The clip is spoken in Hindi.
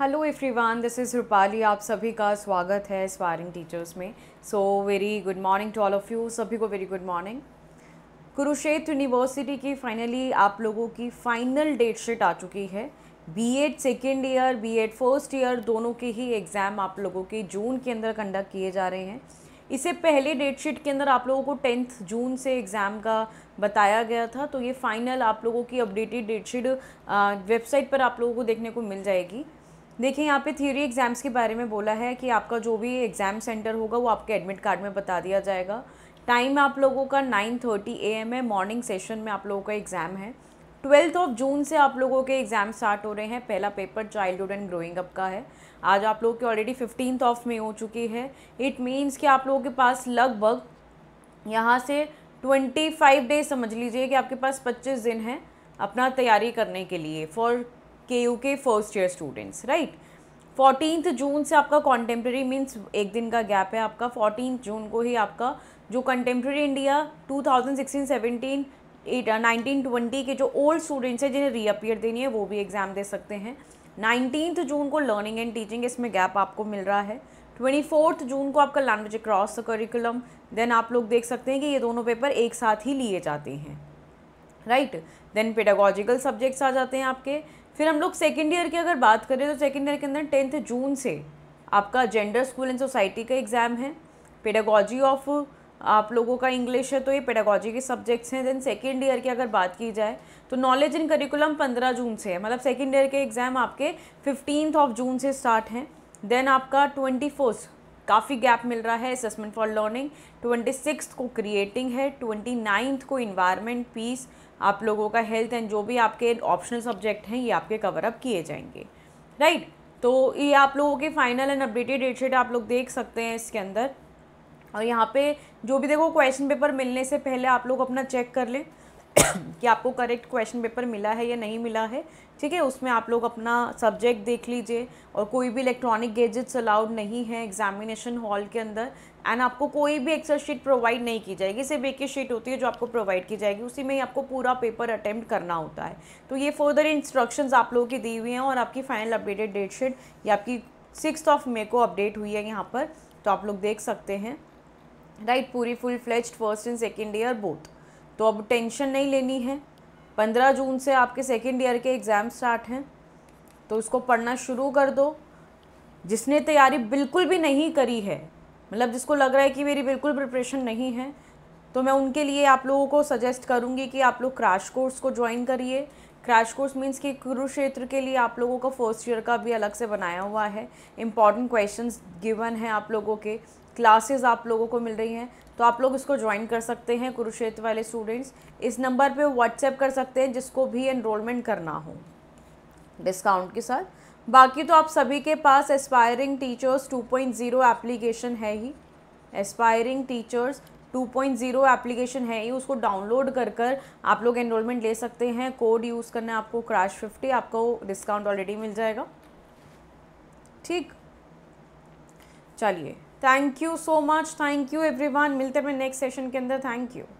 Hello everyone this is Rupali आप सभी का स्वागत है स्पायरिंग टीचर्स में so very good morning to all of you सभी को very good morning Kurukshetra university की फाइनली आप लोगों की फाइनल डेट शीट आ चुकी है B Ed second year B Ed first year दोनों के ही एग्ज़ाम आप लोगों के जून के अंदर कंडक्ट किए जा रहे हैं इससे पहले डेट शीट के अंदर आप लोगों को टेंथ जून से एग्ज़ाम का बताया गया था तो ये फाइनल आप लोगों की अपडेटेड डेट शीट वेबसाइट पर आप लोगों को देखने को मिल जाएगी देखिए यहाँ पे थियोरी एग्ज़ाम्स के बारे में बोला है कि आपका जो भी एग्ज़ाम सेंटर होगा वो आपके एडमिट कार्ड में बता दिया जाएगा टाइम आप लोगों का नाइन थर्टी ए एम है मॉर्निंग सेशन में आप लोगों का एग्ज़ाम है ट्वेल्थ ऑफ जून से आप लोगों के एग्ज़ाम स्टार्ट हो रहे हैं पहला paper childhood and growing up का है आज आप लोगों की ऑलरेडी फिफ्टींथ ऑफ में हो चुकी है इट मीन्स कि आप लोगों के पास लगभग यहाँ से ट्वेंटी फाइव डेज समझ लीजिए कि आपके पास पच्चीस दिन हैं अपना तैयारी करने के लिए फॉर के यू के first year students right fourteenth June से आपका कॉन्टेम्प्रेरी मीन्स एक दिन का गैप है आपका फोर्टीन जून को ही आपका जो contemporary India two thousand sixteen nineteen twenty के जो ओल्ड स्टूडेंट्स हैं जिन्हें रीअपियर देनी है वो भी एग्ज़ाम दे सकते हैं नाइनटीन्थ जून को लर्निंग एंड टीचिंग इसमें गैप आपको मिल रहा है ट्वेंटी फोर्थ जून को आपका language across the curriculum then आप लोग देख सकते हैं कि ये दोनों पेपर एक साथ ही लिए जाते हैं राइट देन पेडागोजिकल सब्जेक्ट्स आ जाते हैं आपके फिर हम लोग सेकेंड ईयर की अगर बात करें तो सेकेंड ईयर के अंदर टेंथ जून से आपका जेंडर स्कूल एंड सोसाइटी का एग्ज़ाम है पेडागॉजी ऑफ आप लोगों का इंग्लिश है तो ये पेडागॉजी के सब्जेक्ट्स हैं देन सेकेंड ईयर की अगर बात की जाए तो नॉलेज इन करिकुलम पंद्रह जून से है मतलब सेकेंड ईयर के एग्ज़ाम आपके फिफ्टीन ऑफ जून से स्टार्ट हैं देन आपका ट्वेंटी फोर्थ काफ़ी गैप मिल रहा है assessment for learning twenty six को क्रिएटिंग है ट्वेंटी नाइन्थ को इन्वायरमेंट पीस आप लोगों का हेल्थ एंड जो भी आपके ऑप्शनल सब्जेक्ट हैं ये आपके कवर अप किए जाएंगे राइट right? तो ये आप लोगों के final and updated date sheet आप लोग देख सकते हैं इसके अंदर और यहाँ पे जो भी देखो क्वेश्चन पेपर मिलने से पहले आप लोग अपना चेक कर लें कि आपको करेक्ट क्वेश्चन पेपर मिला है या नहीं मिला है ठीक है उसमें आप लोग अपना सब्जेक्ट देख लीजिए और कोई भी इलेक्ट्रॉनिक गेजेट्स अलाउड नहीं है एग्जामिनेशन हॉल के अंदर एंड आपको कोई भी एक्सर शीट प्रोवाइड नहीं की जाएगी सिर्फ एक ही शीट होती है जो आपको प्रोवाइड की जाएगी उसी में ही आपको पूरा पेपर अटैम्प्ट करना होता है तो ये फर्दर इंस्ट्रक्शन आप लोगों की दी हुई हैं और आपकी फाइनल अपडेटेड डेट शीट या आपकी सिक्स ऑफ मे को अपडेट हुई है यहाँ पर तो आप लोग देख सकते हैं राइट पूरी full fledged first and second year both तो अब टेंशन नहीं लेनी है पंद्रह जून से आपके सेकेंड ईयर के एग्ज़ाम स्टार्ट हैं तो उसको पढ़ना शुरू कर दो जिसने तैयारी बिल्कुल भी नहीं करी है मतलब जिसको लग रहा है कि मेरी बिल्कुल प्रिपरेशन नहीं है तो मैं उनके लिए आप लोगों को सजेस्ट करूँगी कि आप लोग क्रैश कोर्स को ज्वाइन करिए क्रैश कोर्स मीन्स कि कुरुक्षेत्र के लिए आप लोगों का फर्स्ट ईयर का भी अलग से बनाया हुआ है इंपॉर्टेंट क्वेश्चंस गिवन हैं आप लोगों के क्लासेस आप लोगों को मिल रही हैं तो आप लोग इसको ज्वाइन कर सकते हैं कुरुक्षेत्र वाले स्टूडेंट्स इस नंबर पे व्हाट्सएप कर सकते हैं जिसको भी एनरोलमेंट करना हो डिस्काउंट के साथ बाकी तो आप सभी के पास एस्पायरिंग टीचर्स 2.0 एप्लीकेशन है ही एस्पायरिंग टीचर्स 2.0 एप्लीकेशन है ही उसको डाउनलोड कर कर आप लोग एनरोलमेंट ले सकते हैं कोड यूज़ करना आपको क्रैश फिफ्टी आपको डिस्काउंट ऑलरेडी मिल जाएगा ठीक चलिए thank you so much thank you everyone मिलते हैं नेक्स्ट सेशन के अंदर थैंक यू